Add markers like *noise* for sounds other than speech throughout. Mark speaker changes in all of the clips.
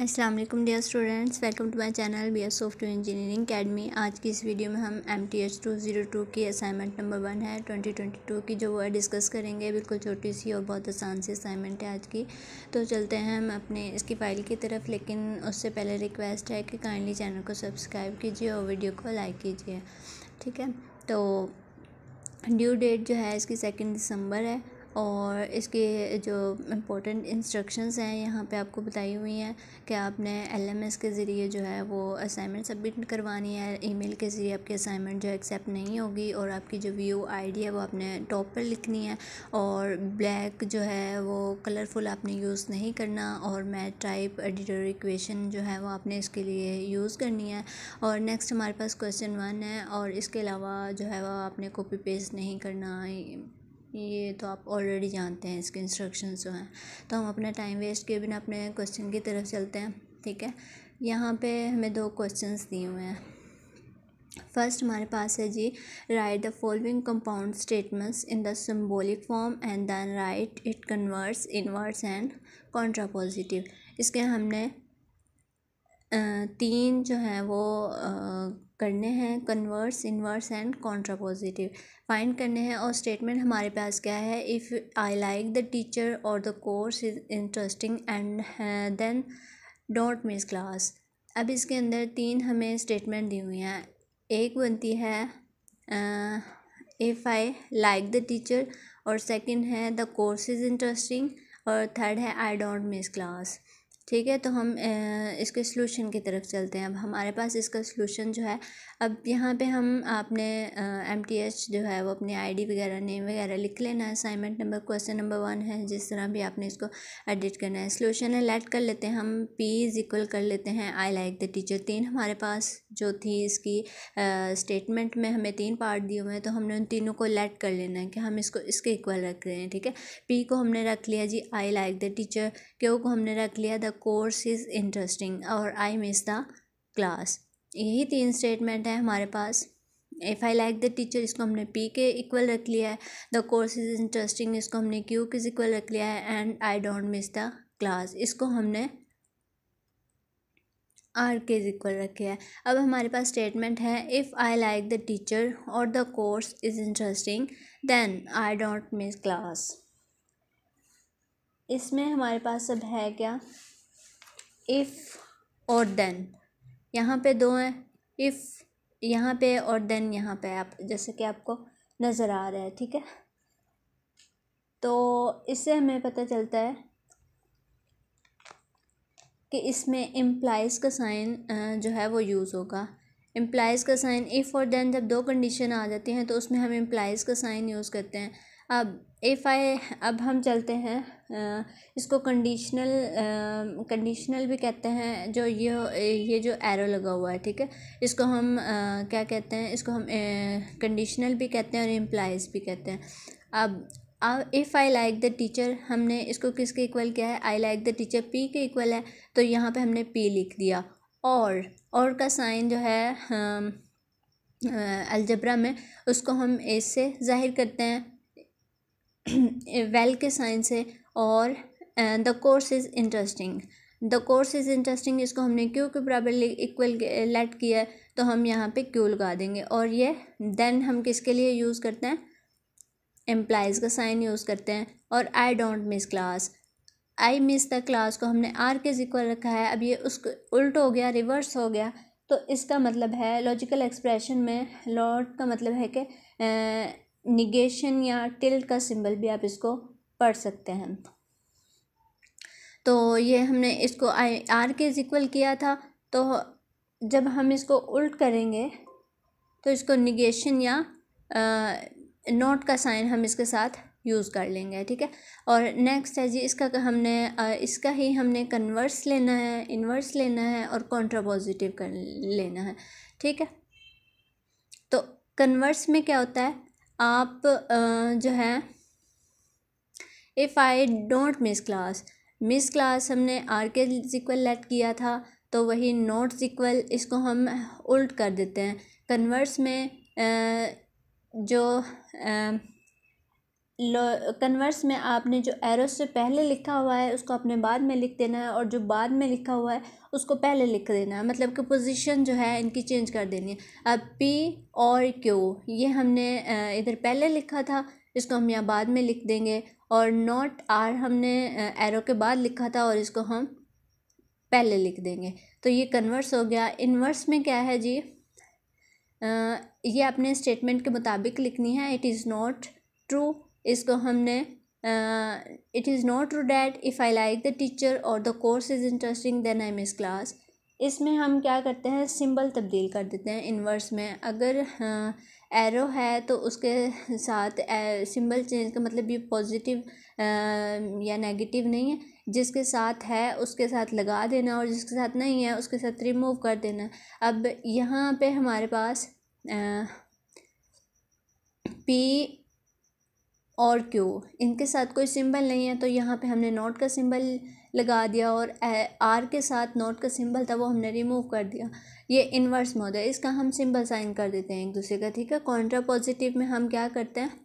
Speaker 1: अस्सलाम वालेकुम dear students welcome to my channel B S software engineering academy आज की इस वीडियो में हम M T H two zero two की असाइनमेंट नंबर वन है ट्वेंटी ट्वेंटी टू की जो है डिस्कस करेंगे बिल्कुल छोटी सी और बहुत आसान सी असाइनमेंट है आज की तो चलते हैं हम अपने इसकी फ़ाइल की तरफ लेकिन उससे पहले रिक्वेस्ट है कि काइंडली चैनल को सब्सक्राइब कीजिए और वीडियो को लाइक कीजिए ठीक है तो ड्यू डेट जो है इसकी सेकेंड दिसंबर है और इसके जो इम्पोर्टेंट इंस्ट्रक्शंस हैं यहाँ पे आपको बताई हुई हैं कि आपने एलएमएस के ज़रिए जो है वो असाइनमेंट सबमिट करवानी है ईमेल के ज़रिए आपकी असाइनमेंट जो एक्सेप्ट नहीं होगी और आपकी जो व्यू आई है वो आपने टॉप पर लिखनी है और ब्लैक जो है वो कलरफुल आपने यूज़ नहीं करना और मैथ टाइप एडिटर इक्वेशन जो है वो आपने इसके लिए यूज़ करनी है और नेक्स्ट हमारे पास क्वेश्चन वन है और इसके अलावा जो है वो आपने कॉपी पेस्ट नहीं करना ये तो आप ऑलरेडी जानते हैं इसके इंस्ट्रक्शंस जो हैं तो हम अपना टाइम वेस्ट किए बिना अपने क्वेश्चन की तरफ चलते हैं ठीक है यहाँ पे हमें दो क्वेश्चंस दिए हुए हैं फर्स्ट हमारे पास है जी write the following compound statements in the symbolic form and then write it converse inverse and positive इसके हमने तीन जो हैं वो करने हैं converse inverse and contrapositive find करने हैं और स्टेटमेंट हमारे पास क्या है if I like the teacher और the course is interesting and then don't miss class अब इसके अंदर तीन हमें स्टेटमेंट दी हुई हैं एक बनती है if I like the teacher और सेकंड है द कोर्स इज़ इंटरेस्टिंग और थर्ड है आई डोंट मिस क्लास ठीक है तो हम इसके सॉल्यूशन की तरफ चलते हैं अब हमारे पास इसका सॉल्यूशन जो है अब यहाँ पे हम आपने एम टी एच जो है वो अपने आईडी वगैरह नेम वगैरह लिख लेना assignment number question number one है जिस तरह भी आपने इसको एडिट करना है सॉल्यूशन है लेट कर लेते हैं हम पी इज इक्वल कर लेते हैं आई लाइक द टीचर तीन हमारे पास जो थी इसकी स्टेटमेंट में हमें तीन पार्ट दिए हुए हैं तो हमने उन तीनों को लेट कर लेना है कि हम इसको इसके इक्वल रख रहे हैं ठीक है पी को हमने रख लिया जी आई लाइक द टीचर क्यों को हमने रख लिया द कोर्स इज़ इंटरेस्टिंग और आई मिस द क्लास यही तीन स्टेटमेंट है हमारे पास if I like the teacher इसको हमने पी के इक्वल रख लिया है द कोर्स इज़ इंटरेस्टिंग इसको हमने क्यू के इक्वल रख लिया है and I don't miss the class इसको हमने आर के इक्वल रखे है अब हमारे पास स्टेटमेंट है if I like the teacher और the course is interesting then I don't miss class इसमें हमारे पास सब है क्या इफ़ और देन यहाँ पे दो हैं इफ़ यहाँ पे और देन यहाँ पे आप जैसे कि आपको नज़र आ रहा है ठीक है तो इससे हमें पता चलता है कि इसमें इम्प्लाइज़ का साइन जो है वो यूज़ होगा इम्प्लाइज़ का साइन इफ़ और देन जब दो कंडीशन आ जाती हैं तो उसमें हम इम्प्लाइज़ का साइन यूज़ करते हैं अब इफ़ आई अब हम चलते हैं इसको कंडीशनल कंडीशनल भी कहते हैं जो ये ये जो एरो लगा हुआ है ठीक है इसको हम क्या कहते हैं इसको हम कंडीशनल भी कहते हैं और एम्प्लाइज भी कहते हैं अब अब if I like the teacher हमने इसको किसके इक्वल किया है I like the teacher P के इक्वल है तो यहाँ पे हमने पी लिख दिया और और का साइन जो है अलजबरा में उसको हम ए से जाहिर करते हैं *clears throat* वेल के साइंस है और the course is interesting the course is interesting इसको हमने क्यू के बराबर इक्वल लेट किया है तो हम यहाँ पे क्यू लगा देंगे और ये देन हम किसके लिए यूज़ करते हैं एम्प्लाइज़ का साइन यूज़ करते हैं और I don't miss class I miss the class को हमने आर के इक्वल रखा है अब ये उसको उल्ट हो गया रिवर्स हो गया तो इसका मतलब है लॉजिकल एक्सप्रेशन में लॉट का मतलब है कि निगेशन या टिल का सिंबल भी आप इसको पढ़ सकते हैं तो ये हमने इसको आई आर के इज इक्वल किया था तो जब हम इसको उल्ट करेंगे तो इसको निगेशन या नॉट का साइन हम इसके साथ यूज़ कर लेंगे ठीक है और नेक्स्ट है जी इसका हमने इसका ही हमने कन्वर्स लेना है इन्वर्स लेना है और कॉन्ट्रापॉजिटिव कर लेना है ठीक है तो कन्वर्स में क्या होता है आप जो है if I don't miss class miss class हमने आर के सिक्वल लेट किया था तो वही नोट सिक्वल इसको हम उल्ट कर देते हैं कन्वर्स में जो कन्वर्स में आपने जो एरो से पहले लिखा हुआ है उसको अपने बाद में लिख देना है और जो बाद में लिखा हुआ है उसको पहले लिख देना है मतलब कि पोजीशन जो है इनकी चेंज कर देनी है अब पी और क्यू ये हमने इधर पहले लिखा था इसको हम यहाँ बाद में लिख देंगे और नॉट आर हमने एरो के बाद लिखा था और इसको हम पहले लिख देंगे तो ये कन्वर्स हो गया इन्वर्स में क्या है जी आ, ये अपने स्टेटमेंट के मुताबिक लिखनी है इट इज़ नॉट ट्रू इसको हमने it is not true that if I like the teacher और the course is interesting then I miss class इसमें हम क्या करते हैं सिंबल तब्दील कर देते हैं इनवर्स में अगर एरो है तो उसके साथ सिंबल चेंज का मतलब ये पॉजिटिव या नेगेटिव नहीं है जिसके साथ है उसके साथ लगा देना और जिसके साथ नहीं है उसके साथ रिमूव कर देना अब यहाँ पे हमारे पास पी और क्यू इनके साथ कोई सिंबल नहीं है तो यहाँ पे हमने नॉट का सिंबल लगा दिया और आर के साथ नॉट का सिंबल था वो हमने रिमूव कर दिया ये इन्वर्स है इसका हम सिंबल साइन कर देते हैं एक दूसरे का ठीक है कॉन्ट्रा पॉजिटिव में हम क्या करते हैं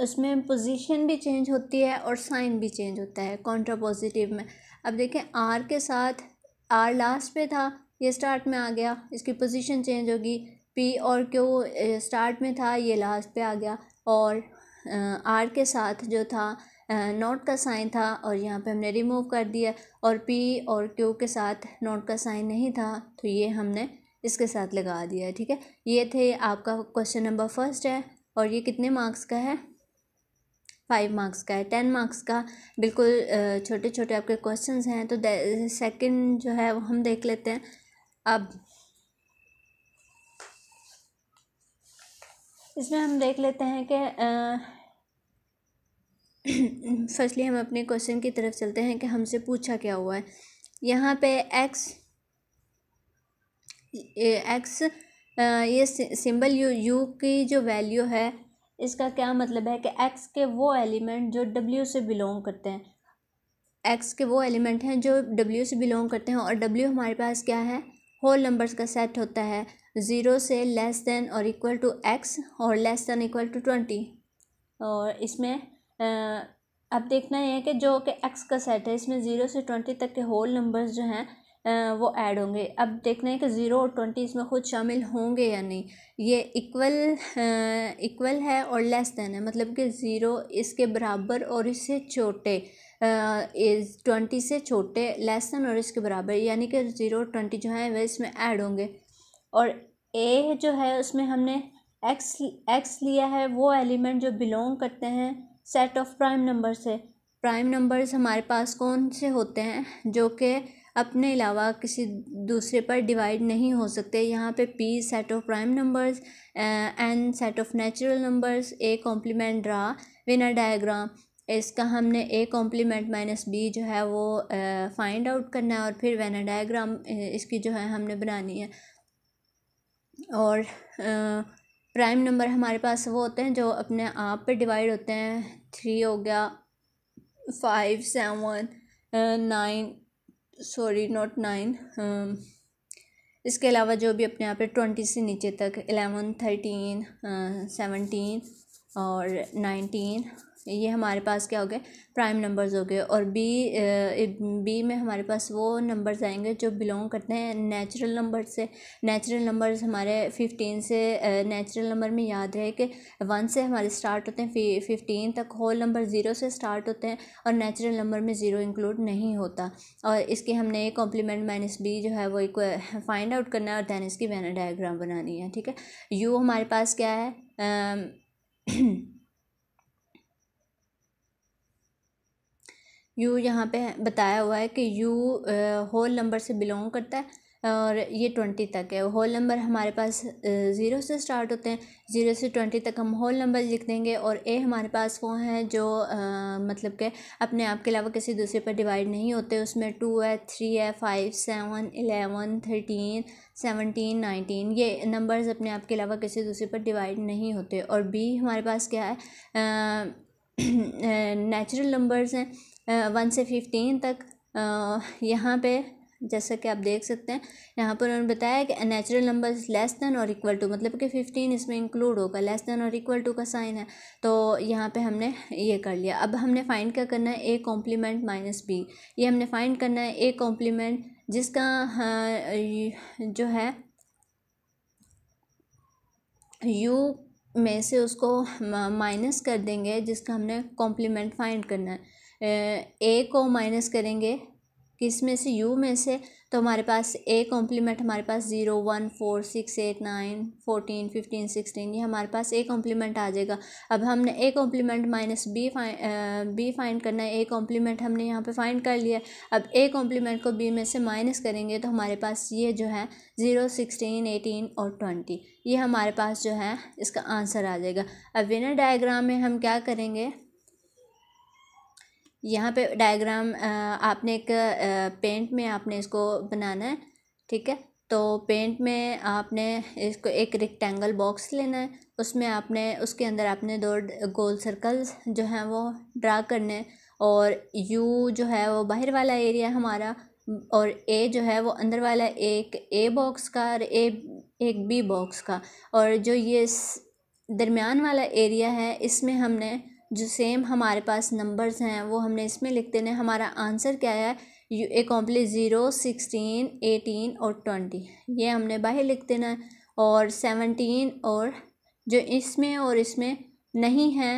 Speaker 1: उसमें पोजीशन भी चेंज होती है और साइन भी चेंज होता है कॉन्ट्रा पॉजिटिव में अब देखें आर के साथ आर लास्ट पे था ये स्टार्ट में आ गया इसकी पोजीशन चेंज होगी पी और क्यू स्टार्ट में था ये लास्ट पे आ गया और आर के साथ जो था नोट का साइन था और यहाँ पे हमने रिमूव कर दिया और पी और क्यू के साथ नोट का साइन नहीं था तो ये हमने इसके साथ लगा दिया ठीक है ये थे आपका क्वेश्चन नंबर फर्स्ट है और ये कितने मार्क्स का है फाइव मार्क्स का है टेन मार्क्स का बिल्कुल छोटे छोटे आपके क्वेश्चंस हैं तो सेकंड जो है वो हम देख लेते हैं अब इसमें हम देख लेते हैं कि फर्स्टली *clears throat* हम अपने क्वेश्चन की तरफ चलते हैं कि हमसे पूछा क्या हुआ है यहाँ पे एक्स एक्स ये सिंबल यू यू की जो वैल्यू है इसका क्या मतलब है कि एक्स के वो एलिमेंट जो डब्ल्यू से बिलोंग करते हैं एक्स के वो एलिमेंट हैं जो डब्ल्यू से बिलोंग करते हैं और डब्ल्यू हमारे पास क्या है होल नंबर्स का सेट होता है ज़ीरो से लेस देन और इक्वल टू एक्स और less than equal to twenty और इसमें अब देखना यह है कि जो कि एक्स का सेट है इसमें ज़ीरो से ट्वेंटी तक के होल नंबर्स जो हैं वो ऐड होंगे अब देखना है कि ज़ीरो और ट्वेंटी इसमें खुद शामिल होंगे या नहीं ये इक्वल इक्वल है और लेस देन है मतलब कि ज़ीरो इसके बराबर और इससे छोटे ट्वेंटी से छोटे लेस देन और इसके बराबर यानी कि ज़ीरो और ट्वेंटी जो हैं वह इसमें ऐड होंगे और ए जो है उसमें हमने एक्स एक्स लिया है वो एलिमेंट जो बिलोंग करते हैं सेट ऑफ प्राइम नंबर से प्राइम नंबर्स हमारे पास कौन से होते हैं जो कि अपने अलावा किसी दूसरे पर डिवाइड नहीं हो सकते यहाँ पे P set of prime numbers N set of natural numbers A complement draw Venn diagram इसका हमने ए कॉम्प्लीमेंट माइनस बी जो है वो फाइंड आउट करना है और फिर वेनर डायग्राम इसकी जो है हमने बनानी है और प्राइम नंबर हमारे पास वो होते हैं जो अपने आप पे डिवाइड होते हैं थ्री हो गया five seven nine sorry not nine इसके अलावा जो भी अपने आप पे ट्वेंटी से नीचे तक एलेवन थर्टीन सेवनटीन और नाइनटीन ये हमारे पास क्या हो गए प्राइम नंबर्स हो गए और बी बी में हमारे पास वो नंबर्स आएंगे जो बिलोंग करते हैं नेचुरल नंबर से नेचुरल नंबर्स हमारे फिफ्टीन से नेचुरल नंबर में याद रहे कि वन से हमारे स्टार्ट होते हैं फिफ्टीन तक होल नंबर ज़ीरो से स्टार्ट होते हैं और नेचुरल नंबर में ज़ीरो इंक्लूड नहीं होता और इसके हमने कॉम्प्लीमेंट माइनस बी जो है वो एक फाइंड आउट करना है और दैन इसकी बैनर डायग्राम बनानी है ठीक है यू हमारे पास क्या है *clears throat* यू यहाँ पे बताया हुआ है कि यू होल नंबर से बिलोंग करता है और ये ट्वेंटी तक है होल नंबर हमारे पास ज़ीरो से स्टार्ट होते हैं ज़ीरो से ट्वेंटी तक हम होल नंबर लिख देंगे और ए हमारे पास वो हैं जो आ, मतलब के अपने आप के अलावा किसी दूसरे पर डिवाइड नहीं होते उसमें टू है थ्री है five seven eleven thirteen seventeen nineteen ये नंबर्स अपने आप के अलावा किसी दूसरे पर डिवाइड नहीं होते और बी हमारे पास क्या है नेचुरल नंबर्स *clears throat* हैं वन से फिफ्टीन तक यहाँ पे जैसा कि आप देख सकते हैं यहाँ पर उन्होंने बताया कि नेचुरल नंबर लेस दैन और इक्वल टू मतलब कि फिफ्टीन इसमें इंक्लूड होगा लेस दैन और इक्वल टू का साइन है तो यहाँ पे हमने ये कर लिया अब हमने फाइंड क्या करना है ए कॉम्प्लीमेंट माइनस बी ये हमने फाइंड करना है ए कॉम्प्लीमेंट जिसका हाँ, जो है यू में से उसको माइनस कर देंगे जिसका हमने कॉम्प्लीमेंट फाइंड करना है ए को माइनस करेंगे किस में से यू में से तो हमारे पास ए कॉम्प्लीमेंट हमारे पास zero one four six eight nine fourteen fifteen sixteen ये हमारे पास ए कॉम्प्लीमेंट आ जाएगा अब हमने A complement minus B find B find करना है ए कॉम्प्लीमेंट हमने यहाँ पे फाइंड कर लिया अब ए कॉम्प्लीमेंट को बी में से माइनस करेंगे तो हमारे पास ये जो है ज़ीरो सिक्सटीन एटीन और ट्वेंटी ये हमारे पास जो है इसका आंसर आ जाएगा अब विनर डायग्राम में हम क्या करेंगे यहाँ पे डायग्राम आपने एक पेंट में आपने इसको बनाना है ठीक है तो पेंट में आपने इसको एक रिक्टेंगल बॉक्स लेना है उसमें आपने उसके अंदर आपने दो गोल सर्कल्स जो हैं वो ड्रा करने और यू जो है वो बाहर वाला एरिया हमारा और ए जो है वो अंदर वाला एक ए बॉक्स का और ए एक बी बॉक्स का और जो ये दरमियान वाला एरिया है इसमें हमने जो सेम हमारे पास नंबर्स हैं वो हमने इसमें लिख देने हमारा आंसर क्या है U A complement zero sixteen eighteen और ट्वेंटी ये हमने बाहर लिख देना और सेवनटीन और जो इसमें और इसमें नहीं है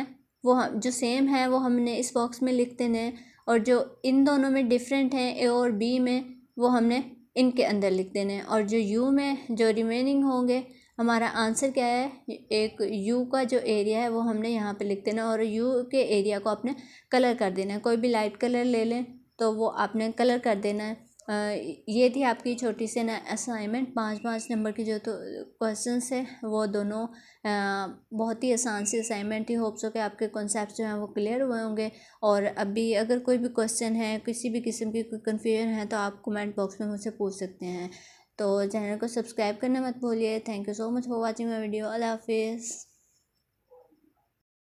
Speaker 1: वो हम जो सेम है वो हमने इस बॉक्स में लिख देने और जो इन दोनों में डिफरेंट हैं ए और बी में वो हमने इनके अंदर लिख देने और जो यू में जो रिमेनिंग होंगे हमारा आंसर क्या है एक यू का जो एरिया है वो हमने यहाँ पे लिख देना और यू के एरिया को आपने कलर कर देना है कोई भी लाइट कलर ले लें तो वो आपने कलर कर देना है ये थी आपकी छोटी सी ना असाइनमेंट पाँच पाँच नंबर की जो तो क्वेश्चन है वो दोनों बहुत ही आसान सी असाइनमेंट थी होप्स हो के आपके कॉन्सेप्ट जो हैं वो क्लियर हुए होंगे और अभी अगर कोई भी क्वेश्चन है किसी भी किस्म की कोई कन्फ्यूजन है तो आप कमेंट बॉक्स में मुझसे पूछ सकते हैं तो चैनल को सब्सक्राइब करना मत भूलिए thank you so much for watching my video अल्लाह हाफिज़